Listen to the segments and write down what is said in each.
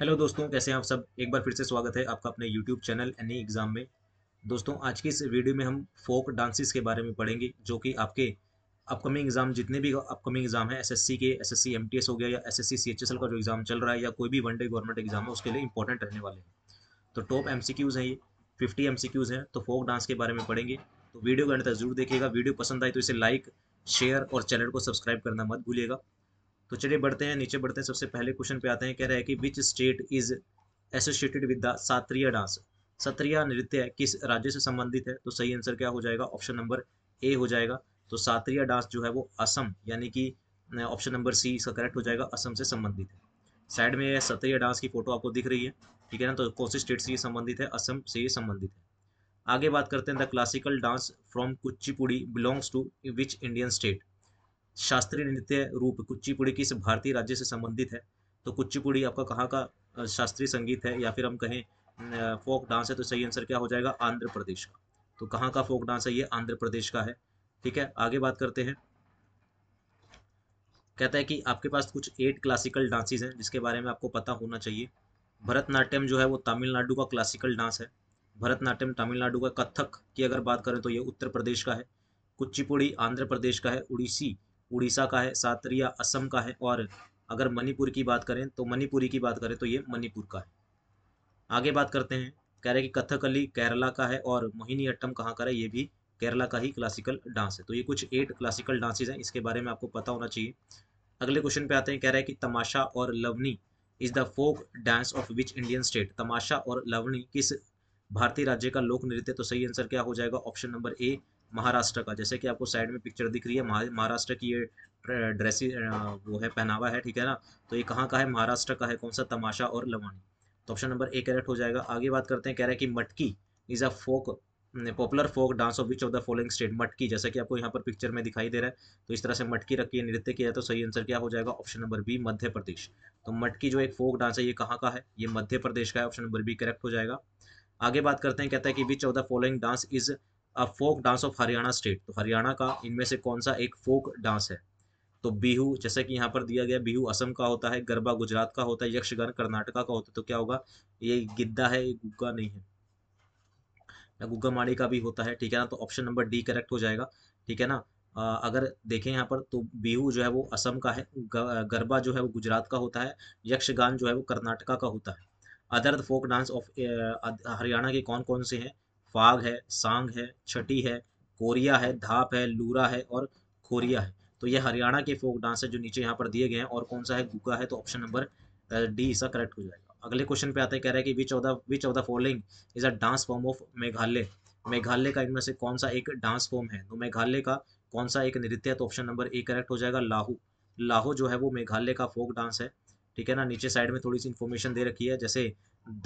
hello दोस्तों कैसे हैं आप सब एक बार फिर से स्वागत है आपका अपने यूट्यूब चैनल एनी एग्ज़ाम में दोस्तों आज की इस वीडियो में हम फोक डांसेस के बारे में पढ़ेंगे जो कि आपके अपकमिंग एग्ज़ाम जितने भी अपकमिंग एग्ज़ाम है एसएससी के एसएससी एमटीएस हो गया या एसएससी सीएचएसएल का जो एग्ज़ाम चल रहा है या कोई भी वनडे गवर्नमेंट एग्ज़ाम है उसके लिए इंपॉर्टेंट रहने वाले हैं तो टॉप एम हैं ये फिफ्टी एम हैं तो फोक डांस के बारे में पढ़ेंगे तो वीडियो का अंत जरूर देखिएगा वीडियो पसंद आए तो इसे लाइक शेयर और चैनल को सब्सक्राइब करना मत भूलिएगा तो चलिए बढ़ते हैं नीचे बढ़ते हैं सबसे पहले क्वेश्चन पे आते हैं कह रहा है कि which state is associated with the Sattriya dance Sattriya नृत्य किस राज्य से संबंधित है तो सही आंसर क्या हो जाएगा ऑप्शन नंबर ए हो जाएगा तो सात्रिया डांस जो है वो असम यानी कि ऑप्शन नंबर सी इसका करेक्ट हो जाएगा असम से संबंधित है साइड में सत्रिया डांस की फोटो आपको दिख रही है ठीक है ना तो कौन से स्टेट से ये संबंधित है असम से ये संबंधित है आगे बात करते हैं the classical dance from Kuchipudi belongs to which Indian state शास्त्रीय नृत्य रूप कुचिपुड़ी किस भारतीय राज्य से संबंधित है तो कुचिपुड़ी आपका कहाँ का शास्त्रीय संगीत है या फिर हम कहें फोक डांस है तो सही आंसर क्या हो जाएगा आंध्र प्रदेश का तो कहाँ का फोक डांस है ये आंध्र प्रदेश का है ठीक है आगे बात करते हैं कहता है कि आपके पास कुछ एट क्लासिकल डांसेज हैं जिसके बारे में आपको पता होना चाहिए भरतनाट्यम जो है वो तमिलनाडु का क्लासिकल डांस है भरतनाट्यम तमिलनाडु का कथक की अगर बात करें तो ये उत्तर प्रदेश का है कुचिपुड़ी आंध्र प्रदेश का है उड़ीसी उड़ीसा का है सातरिया असम का है और अगर मणिपुर की बात करें तो मणिपुरी की बात करें तो ये मणिपुर का है आगे बात करते हैं कह रहे कि कथकली केरला का है और मोहिनी अट्टम कहाँ का है ये भी केरला का ही क्लासिकल डांस है तो ये कुछ एट क्लासिकल डांसेज हैं इसके बारे में आपको पता होना चाहिए अगले क्वेश्चन पे आते हैं कह रहे हैं कि तमाशा और Lavani is the folk dance of which Indian state Tamasha और लवनी किस भारतीय राज्य का लोक नृत्य तो सही आंसर क्या हो जाएगा ऑप्शन नंबर ए महाराष्ट्र का जैसे कि आपको साइड में पिक्चर दिख रही है महाराष्ट्र की ये ड्रेसी वो है पहनावा है ठीक है ना तो ये कहाँ का है महाराष्ट्र का है कौन सा तमाशा और लवानी तो ऑप्शन नंबर ए करेक्ट हो जाएगा आगे बात करते हैं कह रहे हैं कि Matki is a folk popular folk dance of which of the following state Matki जैसा कि आपको यहाँ पर पिक्चर में दिखाई दे रहा है तो इस तरह से मटकी रखी है नृत्य किया है तो सही आंसर क्या हो जाएगा option number B Madhya Pradesh तो मटकी जो एक फोक डांस है ये कहाँ का है ये मध्य प्रदेश का है ऑप्शन नंबर बी करेक्ट हो जाएगा आगे बात करते हैं कहता है कि which of the following dance is a folk dance of Haryana state तो हरियाणा का इनमें से कौन सा एक फोक डांस है तो बिहू जैसे कि यहाँ पर दिया गया बिहू असम का होता है गरबा गुजरात का होता है यक्षगान कर्नाटका का होता है तो क्या होगा ये गिद्दा है ये गुग्गा नहीं है या गुग्गा माड़ी का भी होता है ठीक है ना तो ऑप्शन नंबर डी करेक्ट हो जाएगा ठीक है ना आ, अगर देखें यहाँ पर तो बिहू जो है वो असम का है गरबा जो है वो गुजरात का होता है यक्षगान जो है वो कर्नाटका का होता है other folk dance of Haryana के कौन कौन से हैं फाग है सांग है छठी है कोरिया है धाप है लूरा है और खोरिया है तो ये हरियाणा के फोक डांस है जो नीचे यहाँ पर दिए गए हैं और कौन सा है गुगा है तो ऑप्शन नंबर डी इसका करेक्ट हो जाएगा अगले क्वेश्चन पे आते कह रहे हैं कि which of the which of the following is a dance form of Meghalaya Meghalaya का इनमें से कौन सा एक डांस फॉर्म है तो मेघालय का कौन सा एक नृत्य है तो ऑप्शन नंबर ए करेक्ट हो जाएगा लाहू लाहू जो है वो मेघालय का फोक डांस है ठीक है ना नीचे साइड में थोड़ी सी इन्फॉर्मेशन दे रखी है जैसे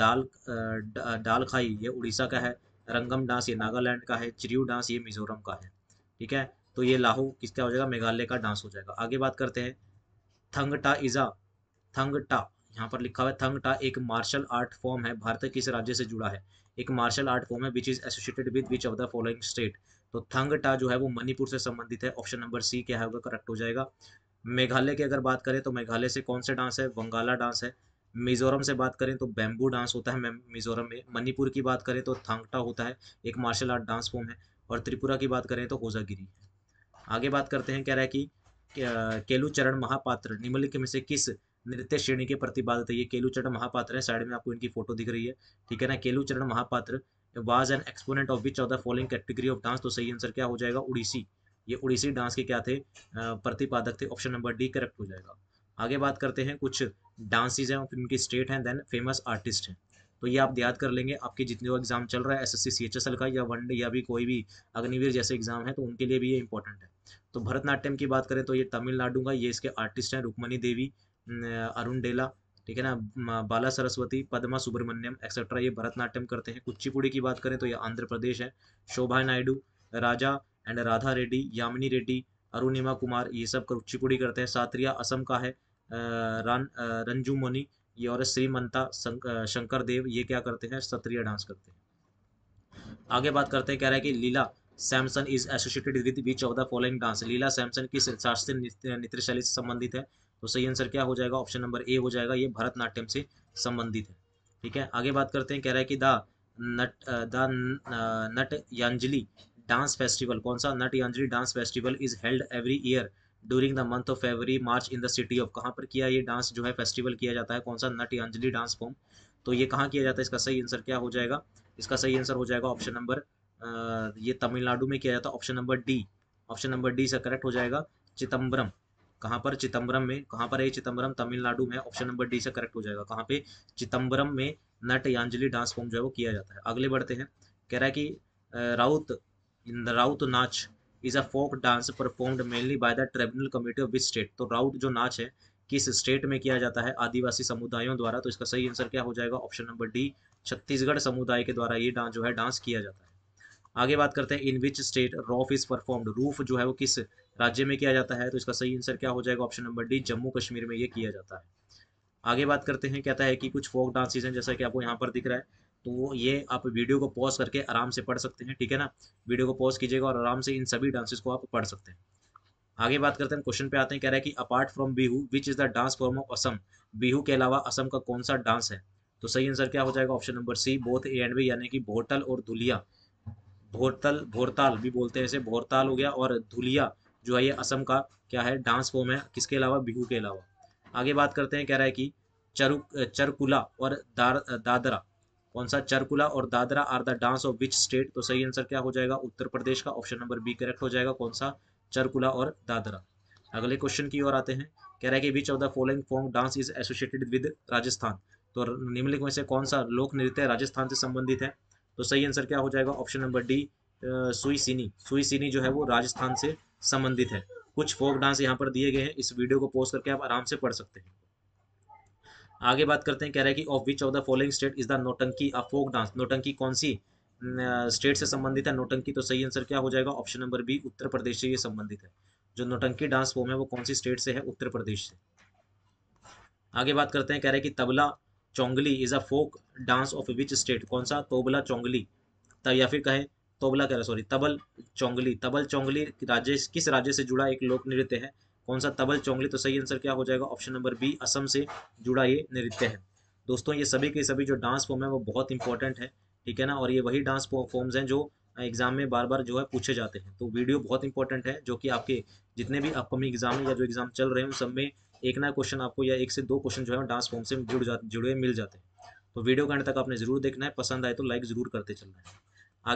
दाल ड, डाल खाई ये उड़ीसा का है रंगम डांस ये नागालैंड का है चिरियू डांस ये मिजोरम का है ठीक है तो ये लाहू किसका हो जाएगा मेघालय का डांस हो जाएगा आगे बात करते हैं थंगटा इजा थंगटा यहाँ पर लिखा हुआ है थंगटा एक मार्शल आर्ट फॉर्म है भारत किस राज्य से जुड़ा है एक मार्शल आर्ट फॉर्म है which is associated with which of the following state तो थंगटा जो है वो मणिपुर से संबंधित है ऑप्शन नंबर सी क्या होगा करेक्ट हो जाएगा मेघालय की अगर बात करें तो मेघालय से कौन से डांस है बंगाला डांस है मिजोरम से बात करें तो बैम्बू डांस होता है मिजोरम में मणिपुर की बात करें तो थांगटा होता है एक मार्शल आर्ट डांस फॉर्म है और त्रिपुरा की बात करें तो होजागिरी आगे बात करते हैं कह रहा है कि केलुचरण चरण महापात्र निम्नलिखित में से किस नृत्य श्रेणी के प्रतिपादित है ये केलुचरण चरण महापात्र है साइड में आपको इनकी फोटो दिख रही है ठीक है ना Kelucharan Charan Mohapatra was an exponent of which of the following category of dance तो सही आंसर क्या हो जाएगा उड़ीसी ये उड़ीसी डांस के क्या थे प्रतिपादक थे ऑप्शन नंबर डी करेक्ट हो जाएगा आगे बात करते हैं कुछ डांसिस हैं फिर उनकी स्टेट हैं देन फेमस आर्टिस्ट हैं तो ये आप याद कर लेंगे आपके जितने एग्जाम चल रहा है एस एस सी का या वनडे या भी कोई भी अग्निवीर जैसे एग्जाम है तो उनके लिए भी ये इंपॉर्टेंट है तो भरतनाट्यम की बात करें तो ये तमिलनाडु का ये इसके आर्टिस्ट हैं रुक्मणी देवी अरुण डेला ठीक है ना बाला सरस्वती पद्मा सुब्रमण्यम एक्सेट्रा ये भरतनाट्यम करते हैं कुचिपुड़ी की बात करें तो ये आंध्र प्रदेश है शोभा नायडू राजा एंड राधा रेड्डी यामिनी रेड्डी अरुणिमा कुमार ये सब कुचिपुड़ी करते हैं सात्रिया असम का है रान रंजू मोनी ये और श्रीमंता शंकर देव ये क्या करते हैं सत्रिय डांस करते हैं आगे बात करते हैं कह रहा है कि Leela Samson is associated with which of the following dance Leela Samson किस शास्त्रीय नृत्य शैली से संबंधित है तो सही आंसर क्या हो जाएगा ऑप्शन नंबर ए हो जाएगा ये भरतनाट्यम से संबंधित है ठीक है आगे बात करते हैं कह रहा है कि the Nat the Natyanjali dance festival कौन सा Natyanjali dance festival is held every year during the month of February March in the city of कहाँ पर किया ये डांस जो है फेस्टिवल किया जाता है कौन सा नट अंजलि डांस फॉर्म तो ये कहाँ किया जाता है इसका सही आंसर क्या हो जाएगा इसका सही आंसर हो जाएगा ऑप्शन नंबर ये तमिलनाडु में किया जाता है option number D option number D इसका करेक्ट हो जाएगा चिदम्बरम कहाँ पर चिदम्बरम में कहाँ पर है चिदम्बरम तमिलनाडु में ऑप्शन नंबर डी से करेक्ट हो जाएगा कहाँ पे चिदम्बरम में नट यांजलि डांस फॉर्म जो है वो किया जाता है अगले बढ़ते हैं कह रहा है कि Raut Raut Nacha is a folk dance performed mainly by the tribunal committee of which state तो राउट जो नाच है किस स्टेट में किया जाता है आदिवासी समुदायों द्वारा तो इसका सही आंसर क्या हो जाएगा ऑप्शन नंबर डी छत्तीसगढ़ समुदाय के द्वारा ये डांस जो है डांस किया जाता है आगे बात करते हैं in which state Rauf is performed Rauf जो है वो किस राज्य में किया जाता है तो इसका सही आंसर क्या हो जाएगा option number D Jammu Kashmir में ये किया जाता है आगे बात करते हैं कहता है कि कुछ फोक डांसेस हैं जैसा कि आपको यहाँ पर दिख रहा है तो वो ये आप वीडियो को पॉज करके आराम से पढ़ सकते हैं ठीक है ना वीडियो को पॉज कीजिएगा और आराम से इन सभी डांसेस को आप पढ़ सकते हैं आगे बात करते हैं क्वेश्चन पे आते हैं कह रहा है कि apart from Bihu which is the dance form of Assam Bihu के अलावा असम का कौन सा डांस है तो सही आंसर क्या हो जाएगा option number C both A and B यानी कि भोटल और धुलिया भोरतल भोरताल भी बोलते हैं इसे भोरताल हो गया और धुलिया जो है ये असम का क्या है डांस फॉर्म है किसके अलावा बिहू के अलावा आगे बात करते हैं कह रहा है कि चरु चरकुला और दार दादरा कौन सा चरकुला और Dadra are the dance of which state तो सही आंसर क्या हो जाएगा उत्तर प्रदेश का ऑप्शन नंबर बी करेक्ट हो जाएगा कौन सा चरकुला और दादरा अगले क्वेश्चन की ओर आते हैं कह रहा है कि which of the following folk dance is associated with Rajasthan तो निम्नलिखित में से कौन सा लोक नृत्य राजस्थान से संबंधित है तो सही आंसर क्या हो जाएगा ऑप्शन नंबर डी सुई सीनी सुई सीनी जो है वो राजस्थान से संबंधित है कुछ फोक डांस यहाँ पर दिए गए हैं इस वीडियो को पोस्ट करके आप आराम से पढ़ सकते हैं आगे बात करते हैं कह रहा है कि of which of the following state is the Nautanki a folk dance Nautanki कौन सी स्टेट से संबंधित है नोटंकी तो सही आंसर क्या हो जाएगा option number B Uttar Pradesh से ये संबंधित है जो नोटंकी डांस फॉर्म है वो कौन सी स्टेट से है उत्तर प्रदेश से आगे बात करते हैं कह रहे हैं कि Tabal Chongli is a folk dance of which state कौन सा तोबला चोंगली तब या फिर कहें तोबला कह रहे सॉरी तबल चोंगली तबल चोंगली राज्य किस राज्य से जुड़ा एक लोक नृत्य है कौन सा तबल चोंगली तो सही आंसर क्या हो जाएगा ऑप्शन नंबर बी असम से जुड़ा ये नृत्य है दोस्तों ये सभी के सभी जो डांस फॉर्म है वो बहुत इंपॉर्टेंट है ठीक है ना और ये वही डांस फॉर्म्स हैं जो एग्जाम में बार बार जो है पूछे जाते हैं तो वीडियो बहुत इंपॉर्टेंट है जो कि आपके जितने भी अपकमिंग एग्जाम या जो एग्जाम चल रहे हैं उन सब में एक ना क्वेश्चन आपको या एक से दो क्वेश्चन जो है डांस फॉर्म से जुड़ जा जुड़े मिल जाते हैं तो वीडियो का तक आपने जरूर देखना है पसंद आए तो लाइक जरूर करते चलना है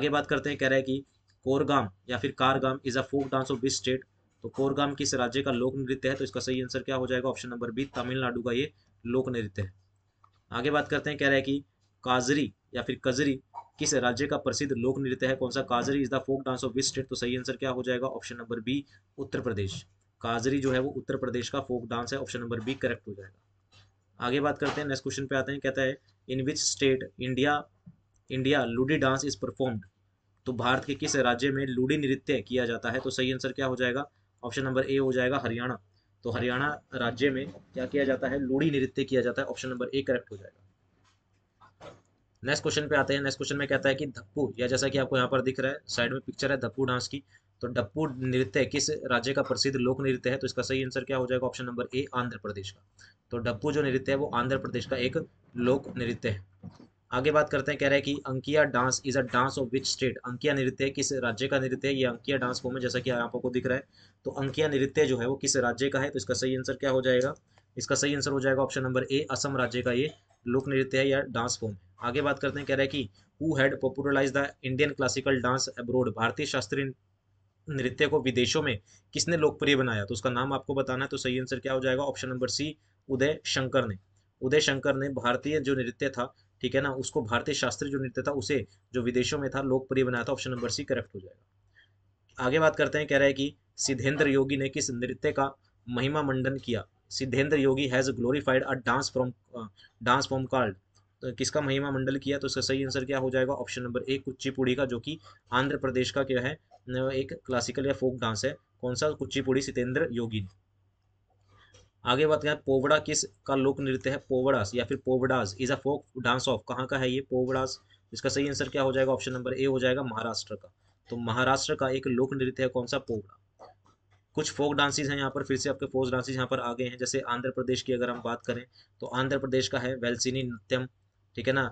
आगे बात करते हैं कह रहे हैं कि कोरगाम या फिर Kargam is a folk dance of which state तो कोरगाम किस राज्य का लोक नृत्य है तो इसका सही आंसर क्या हो जाएगा ऑप्शन नंबर बी तमिलनाडु का ये लोक नृत्य है आगे बात करते हैं कह रहे हैं कि काजरी या फिर कजरी किस राज्य का प्रसिद्ध लोक नृत्य है कौन सा Kajari is the folk dance of which state तो सही आंसर क्या हो जाएगा option number B Uttar Pradesh Kajari जो है वो उत्तर प्रदेश का फोक डांस है ऑप्शन नंबर बी करेक्ट हो जाएगा आगे बात करते हैं नेक्स्ट क्वेश्चन पे आते हैं कहता है in which state India India Ludi dance is performed तो भारत के किस राज्य में लूडी नृत्य किया जाता है तो सही आंसर क्या हो जाएगा ऑप्शन नंबर ए हो जाएगा हरियाणा तो हरियाणा राज्य में क्या किया जाता है लोड़ी नृत्य किया जाता है ऑप्शन नंबर ए करेक्ट हो जाएगा नेक्स्ट क्वेश्चन पे आते हैं नेक्स्ट क्वेश्चन में कहता है कि धप्पू या जैसा कि आपको यहाँ पर दिख रहा है साइड में पिक्चर है धप्पू डांस की तो डप्पू नृत्य किस राज्य का प्रसिद्ध लोक नृत्य है तो इसका सही आंसर क्या हो जाएगा option number A Andhra Pradesh का तो डप्पू जो नृत्य है वो आंध्र प्रदेश का एक लोक नृत्य है आगे बात करते हैं कह रहे हैं कि Ankiya dance is a dance of which state Ankiya नृत्य किस राज्य का नृत्य है ये अंकिया डांस फॉर्म है जैसा कि आप आपको दिख रहा है तो अंकिया नृत्य जो है वो किस राज्य का है तो इसका सही आंसर क्या हो जाएगा इसका सही आंसर हो जाएगा ऑप्शन नंबर ए असम राज्य का ये लोक नृत्य है या डांस फॉर्म है आगे बात करते हैं कह रहे हैं कि who had popularise the Indian classical dance abroad भारतीय शास्त्रीय नृत्य को विदेशों में किसने लोकप्रिय बनाया तो उसका नाम आपको बताना है तो सही आंसर क्या हो जाएगा option number C Uday Shankar ने उदय शंकर ने भारतीय जो नृत्य था ठीक है ना उसको भारतीय शास्त्रीय जो नृत्य था उसे जो विदेशों में था लोकप्रिय बनाया था ऑप्शन नंबर सी करेक्ट हो जाएगा आगे बात करते हैं कह रहा है कि सिद्धेंद्र योगी ने किस नृत्य का महिमा मंडन किया Siddhendra Yogi has glorified a dance from dance form card तो किसका महिमा मंडल किया तो इसका सही आंसर क्या हो जाएगा ऑप्शन नंबर ए कुचिपुड़ी का जो कि आंध्र प्रदेश का क्या है एक क्लासिकल या फोक डांस है कौन सा कुचिपुड़ी सितेंद्र योगी ने आगे बात करें पोवड़ा किस का लोक नृत्य है पोवड़ास या फिर Povadas is a folk dance of कहाँ का है ये पोवड़ास इसका सही आंसर क्या हो जाएगा ऑप्शन नंबर ए हो जाएगा महाराष्ट्र का तो महाराष्ट्र का एक लोक नृत्य है कौन सा पोवड़ा कुछ फोक डांसिस हैं यहाँ पर फिर से आपके फोक डांसिस यहाँ पर आ गए हैं जैसे आंध्र प्रदेश की अगर हम बात करें तो आंध्र प्रदेश का है वेलसिनी नृत्यम ठीक है ना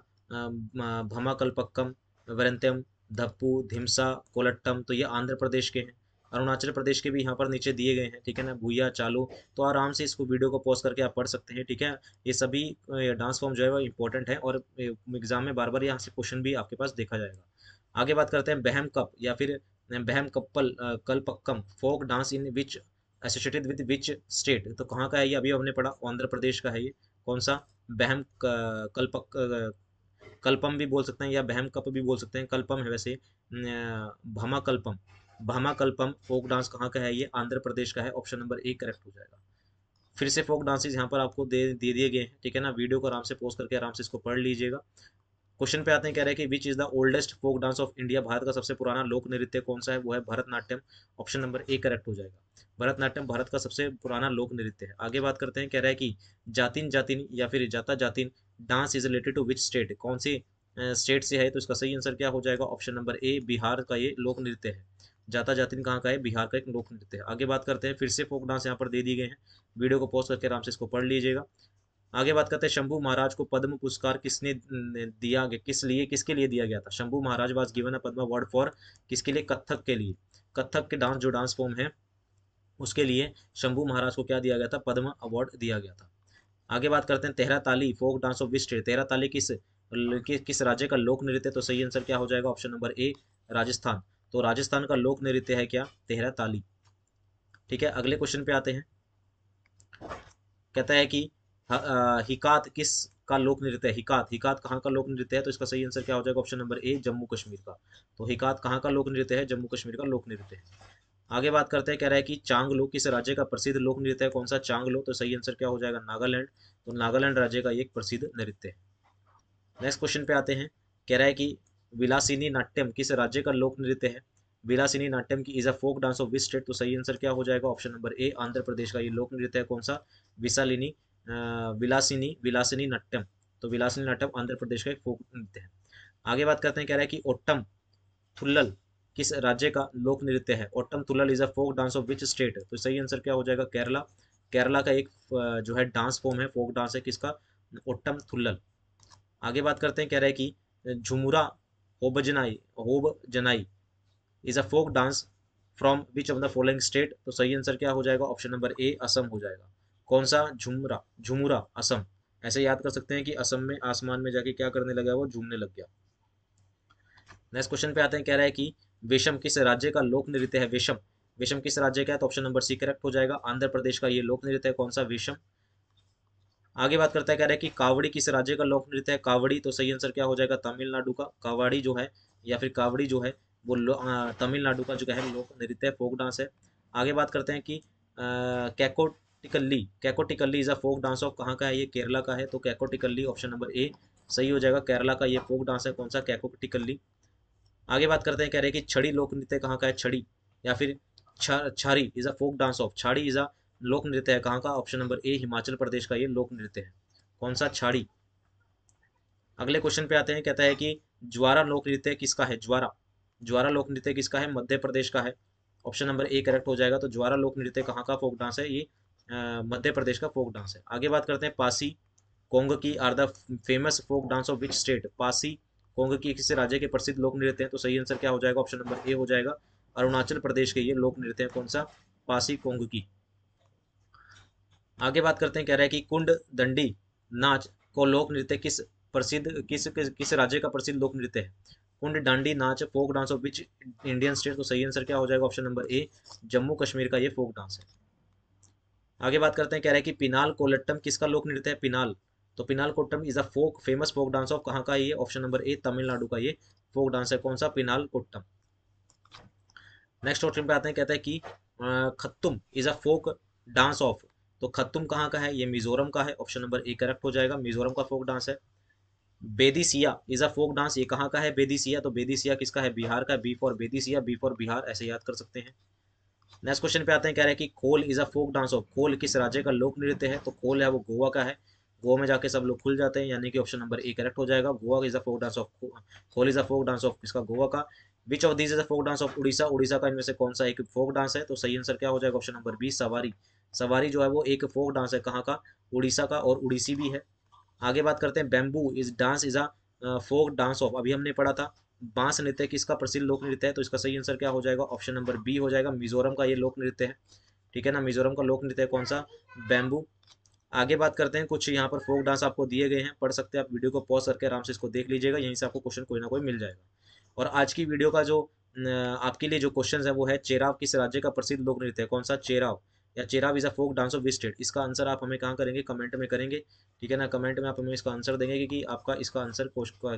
भमा कल्पक्कम वरंत्यम धप्पू धिमसा कोलट्टम तो ये आंध्र प्रदेश के हैं अरुणाचल प्रदेश के भी यहाँ पर नीचे दिए गए हैं ठीक है ना भूया चालू तो आराम से इसको वीडियो को पॉज करके आप पढ़ सकते हैं ठीक है ये सभी डांस फॉर्म जो है वो इंपॉर्टेंट है और एग्जाम में बार बार यहाँ से क्वेश्चन भी आपके पास देखा जाएगा आगे बात करते हैं बहम कप या फिर बहम कप्पल Kalpakkam folk dance in which associated with which state तो कहाँ का है ये अभी हमने पढ़ा आंध्र प्रदेश का है ये कौन सा बहम कल्पक कल्पम भी बोल सकते हैं या बहम कप भी बोल सकते हैं कल्पम है वैसे भमा कल्पम भामाकल्पम फोक डांस कहाँ का है ये आंध्र प्रदेश का है ऑप्शन नंबर ए करेक्ट हो जाएगा फिर से फोक डांसेस यहाँ पर आपको दे दे दिए गए हैं ठीक है ना वीडियो को आराम से पोस्ट करके आराम से इसको पढ़ लीजिएगा क्वेश्चन पे आते हैं कह रहे हैं कि which is the oldest folk dance of India Bharat का सबसे पुराना लोक नृत्य कौन सा है वो है Bharatanatyam option number A correct हो जाएगा भरतनाट्यम भारत का सबसे पुराना लोक नृत्य है आगे बात करते हैं कह रहा है कि जातिन जातिन या फिर जाता Jatin dance is related to which state कौन सी स्टेट से है तो इसका सही आंसर क्या हो जाएगा ऑप्शन नंबर ए बिहार का ये लोक नृत्य है जाता जातिन कहाँ का है बिहार का एक लोक नृत्य है आगे बात करते हैं फिर से फोक डांस यहाँ पर दे दिए गए हैं वीडियो को पॉज करके आराम से इसको पढ़ लीजिएगा आगे बात करते हैं शंभू महाराज को पद्म पुरस्कार किसने दिया गया किस लिए किसके लिए दिया गया था Shambhu Maharaj was given a Padma award for किसके लिए कथक के लिए कथक के डांस जो डांस फॉर्म है उसके लिए शंभू महाराज को क्या दिया गया था पद्म अवार्ड दिया गया था आगे बात करते हैं तेहरा ताली फोक डांस ऑफ विस्ट तेहरा ताली किस किस राज्य का लोक नृत्य तो सही आंसर क्या हो जाएगा ऑप्शन नंबर ए राजस्थान तो राजस्थान का लोक नृत्य है क्या तेहरा ताली ठीक है अगले क्वेश्चन पे आते हैं कहता है कि हिकात किस का लोक नृत्य है हिकात हिकात कहाँ का लोक नृत्य है तो इसका सही आंसर क्या हो जाएगा option number A Jammu Kashmir का तो हिकात कहाँ का लोक नृत्य है जम्मू कश्मीर का लोक नृत्य है आगे बात करते हैं कह रहा है कि चांगलो किस राज्य का प्रसिद्ध लोक नृत्य है कौन सा चांगलो तो सही आंसर क्या हो जाएगा नागालैंड तो नागालैंड राज्य का एक प्रसिद्ध नृत्य है नेक्स्ट क्वेश्चन पे आते हैं कह रहा है कि विलासिनी नाट्यम किस राज्य का लोक नृत्य है विलासिनी नाट्यम की is a folk dance of which state तो सही आंसर क्या हो जाएगा option number A Andhra Pradesh का ये लोक नृत्य है कौन सा विशालिनी विलासिनी विलासिनी नाट्यम तो विलासिनी नाट्यम आंध्र प्रदेश का एक फोक नृत्य है आगे बात करते हैं कह रहा है कि ओट्टम थुल्लल किस राज्य का लोक नृत्य है Ottam Thullal is a folk dance of which state तो सही आंसर क्या हो जाएगा केरला केरला का एक जो है डांस फॉर्म है फोक डांस है किसका ओट्टम थुल्लल आगे बात करते हैं कह रहा है कि झुमुरा Hobjanai Hobjanai is a folk dance from which of the following state तो सही आंसर क्या हो जाएगा ऑप्शन नंबर ए असम हो जाएगा कौन सा झुमरा झुमरा असम ऐसे याद कर सकते हैं कि असम में आसमान में जाके क्या करने लगा वो झूमने लग गया नेक्स्ट क्वेश्चन पे आते हैं कह रहा है कि वेशम किस राज्य का लोक नृत्य है वेशम वेशम किस राज्य का है तो ऑप्शन नंबर सी करेक्ट हो जाएगा आंध्र प्रदेश का ये लोक नृत्य है कौन सा वेशम आगे बात करता है कह रहा है कि कावड़ी किस राज्य का लोक नृत्य है कावड़ी तो सही आंसर क्या हो जाएगा तमिलनाडु का कावड़ी जो है या फिर कावड़ी जो है वो तमिलनाडु का जो है लोक नृत्य है फोक डांस है आगे बात करते हैं कि Kaikottikali Kaikottikali is a folk dance of कहाँ का है ये केरला का है तो कैकोटिकल्ली ऑप्शन नंबर ए सही हो जाएगा केरला का ये फोक डांस है कौन सा कैकोटिकल्ली आगे बात करते हैं कह रहे हैं कि छड़ी लोक नृत्य कहाँ का है छड़ी या फिर Chhari is a folk dance of Chhari is a लोक नृत्य है कहाँ का option number A Himachal Pradesh का ये लोक नृत्य है कौन सा छाड़ी अगले क्वेश्चन पे आते हैं कहता है कि ज्वारा लोक नृत्य किसका है ज्वारा ज्वारा लोक नृत्य किसका है मध्य प्रदेश का है ऑप्शन नंबर ए करेक्ट हो जाएगा तो ज्वारा लोक नृत्य कहाँ का फोक डांस है ये मध्य प्रदेश का फोक डांस है आगे बात करते हैं Pasi Kongki are the famous folk dance of which state Pasi Kongki किस राज्य के प्रसिद्ध लोक नृत्य है तो सही आंसर क्या हो जाएगा ऑप्शन नंबर ए हो जाएगा अरुणाचल प्रदेश के ये लोक नृत्य है कौन सा पासी कोंग की आगे बात करते हैं कह रहा है कि कुंड दंडी नाच को लोक नृत्य किस प्रसिद्ध किस किस, राज्य का प्रसिद्ध लोक नृत्य है Kud Dandi Nach folk dance of which Indian state तो सही आंसर क्या हो जाएगा option number A Jammu Kashmir का ये फोक डांस है आगे बात करते हैं कह रहे हैं कि पिनाल कोलट्टम किसका लोक नृत्य है पिनाल तो पिनाल कोट्टम is a folk famous folk dance of कहाँ का ये ऑप्शन नंबर ए तमिलनाडु का ये फोक डांस है कौन सा पिनाल कोट्टम नेक्स्ट ऑप्शन पे आते हैं कहते हैं कि खत्तुम is a folk dance of तो खत्तुम कहाँ का है ये मिजोरम का है ऑप्शन नंबर ए करेक्ट हो जाएगा मिजोरम का फोक डांस है बेदीसिया इज अ फोक डांस ये कहाँ का है बेदीसिया तो बेदीसिया किसका है बिहार का बी फॉर बेदीसिया बी फॉर बिहार ऐसे याद कर सकते हैं नेक्स्ट क्वेश्चन पे आते हैं कह रहे हैं कि खोल is a folk dance of खोल किस राज्य का लोक नृत्य है तो खोल है वो गोवा का है गोवा में जाके सब लोग खुल जाते हैं यानी कि ऑप्शन नंबर ए करेक्ट हो जाएगा Goa is a folk dance of खोल is a folk dance of किसका गोवा का which of this is a folk dance of Orissa Orissa का इनमें से कौन सा एक फोक डांस है तो सही आंसर क्या हो जाएगा ऑप्शन नंबर बी सवारी सवारी जो है वो एक फोक डांस है कहाँ का उड़ीसा का और उड़ीसी भी है आगे बात करते हैं bamboo is dance is a folk dance of अभी हमने पढ़ा था बांस नृत्य किसका प्रसिद्ध लोक नृत्य है तो इसका सही आंसर क्या हो जाएगा ऑप्शन नंबर बी हो जाएगा मिजोरम का ये लोक नृत्य है ठीक है ना मिजोरम का लोक नृत्य कौन सा बैम्बू आगे बात करते हैं कुछ यहाँ पर फोक डांस आपको दिए गए हैं पढ़ सकते हैं आप वीडियो को पॉज करके आराम से इसको देख लीजिएगा यहीं से आपको क्वेश्चन कोई ना कोई मिल जाएगा और आज की वीडियो का जो आपके लिए जो क्वेश्चन है वो है चेराव किस राज्य का प्रसिद्ध लोक नृत्य है कौन सा चेराव या Cheraw is a folk dance of विस्टेड इसका आंसर आप हमें कहाँ करेंगे कमेंट में करेंगे ठीक है ना कमेंट में आप हमें इसका आंसर देंगे कि आपका इसका आंसर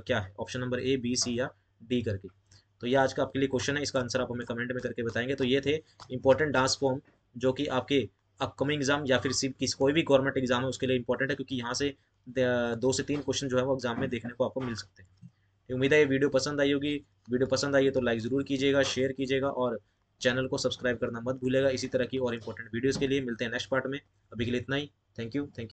क्या है option number A B C या डी करके तो ये आज का आपके लिए क्वेश्चन है इसका आंसर आप हमें कमेंट में करके बताएंगे तो ये थे इंपॉर्टेंट डांस फॉर्म जो कि आपके अपकमिंग एग्जाम या फिर किसी कोई भी गवर्नमेंट एग्जाम है उसके लिए इंपॉर्टेंट है क्योंकि यहाँ से दो से तीन क्वेश्चन जो है वो एग्जाम में देखने को आपको मिल सकते हैं तो उम्मीद है ये वीडियो पसंद आई होगी वीडियो पसंद आई है तो लाइक ज़रूर कीजिएगा शेयर कीजिएगा और चैनल को सब्सक्राइब करना मत भूलेगा इसी तरह की और इंपॉर्टेंट वीडियोज़ के लिए मिलते हैं नेक्स्ट पार्ट में अभी के लिए इतना ही थैंक यू थैंक यू